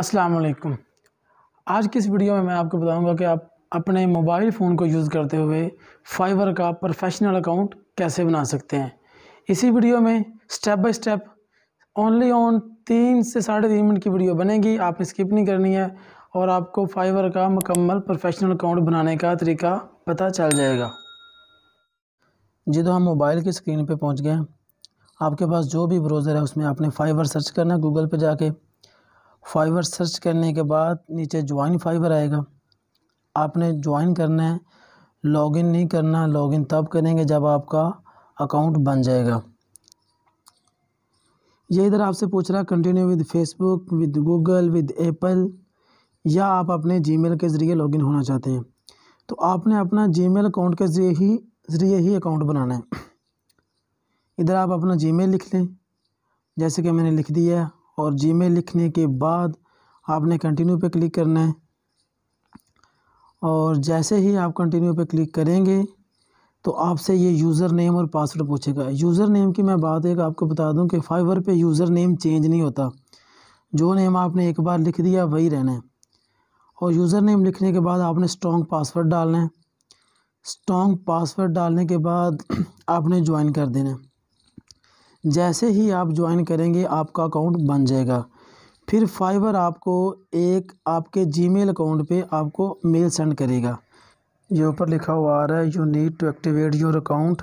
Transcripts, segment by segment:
अस्सलाम वालेकुम आज की इस वीडियो में मैं आपको बताऊंगा कि आप अपने मोबाइल फ़ोन को यूज़ करते हुए फाइबर का प्रोफेशनल अकाउंट कैसे बना सकते हैं इसी वीडियो में step by step only on तीन से साढ़े तीन मिनट की वीडियो बनेगी आपने स्किप नहीं करनी है और आपको फाइबर का मुकम्मल प्रोफेशनल अकाउंट बनाने का तरीका पता चल जाएगा जी तो हम मोबाइल की स्क्रीन पर पहुँच गए आपके पास जो भी ब्राउज़र है उसमें आपने फाइबर सर्च करना गूगल पर जाके फाइबर सर्च करने के बाद नीचे ज्वाइन फाइबर आएगा आपने ज्वाइन करना है लॉगिन नहीं करना लॉगिन तब करेंगे जब आपका अकाउंट बन जाएगा ये इधर आपसे पूछ रहा है continue with Facebook with Google with Apple या आप अपने जीमेल के ज़रिए लॉगिन होना चाहते हैं तो आपने अपना जीमेल अकाउंट के ज़रिए ही ज़रिए ही अकाउंट बनाना है इधर आप अपना जीमेल लिख लें जैसे कि मैंने लिख दिया और जी लिखने के बाद आपने कंटिन्यू पे क्लिक करना है और जैसे ही आप कंटिन्यू पे क्लिक करेंगे तो आपसे ये यूज़र नेम और पासवर्ड पूछेगा यूज़र नेम की मैं बात एक आपको बता दूं कि फाइवर पे यूज़र नेम चेंज नहीं होता जो नेम आपने एक बार लिख दिया वही रहना है और यूज़र नेम लिखने के बाद आपने स्ट्रॉन्ग पासवर्ड डालना है स्ट्रॉन्ग पासवर्ड डालने के बाद आपने ज्वाइन कर देना है जैसे ही आप ज्वाइन करेंगे आपका अकाउंट बन जाएगा फिर फाइबर आपको एक आपके जीमेल अकाउंट पे आपको मेल सेंड करेगा ये ऊपर लिखा हुआ आ रहा है you need to activate your account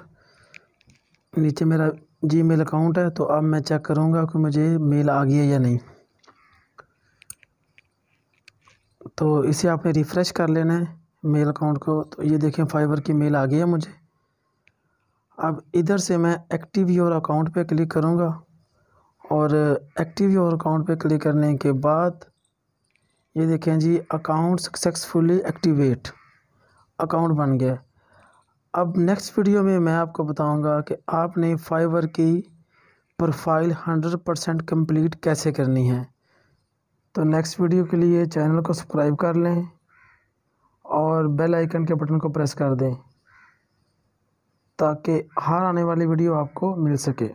नीचे मेरा जी मेल अकाउंट है तो अब मैं चेक करूँगा कि मुझे मेल आ गया या नहीं तो इसे आपने रिफ़्रेश कर लेना है मेल अकाउंट को तो ये देखें फाइबर की मेल आ गई है मुझे अब इधर से मैं एक्टिव योर अकाउंट पे क्लिक करूँगा और एक्टिव योर अकाउंट पे क्लिक करने के बाद ये देखें जी अकाउंट सक्सेसफुली एक्टिवेट अकाउंट बन गया अब नेक्स्ट वीडियो में मैं आपको बताऊंगा कि आपने फाइवर की प्रोफाइल हंड्रेड परसेंट कम्प्लीट कैसे करनी है तो नेक्स्ट वीडियो के लिए चैनल को सब्सक्राइब कर लें और बेल आइकन के बटन को प्रेस कर दें ताकि हर आने वाली वीडियो आपको मिल सके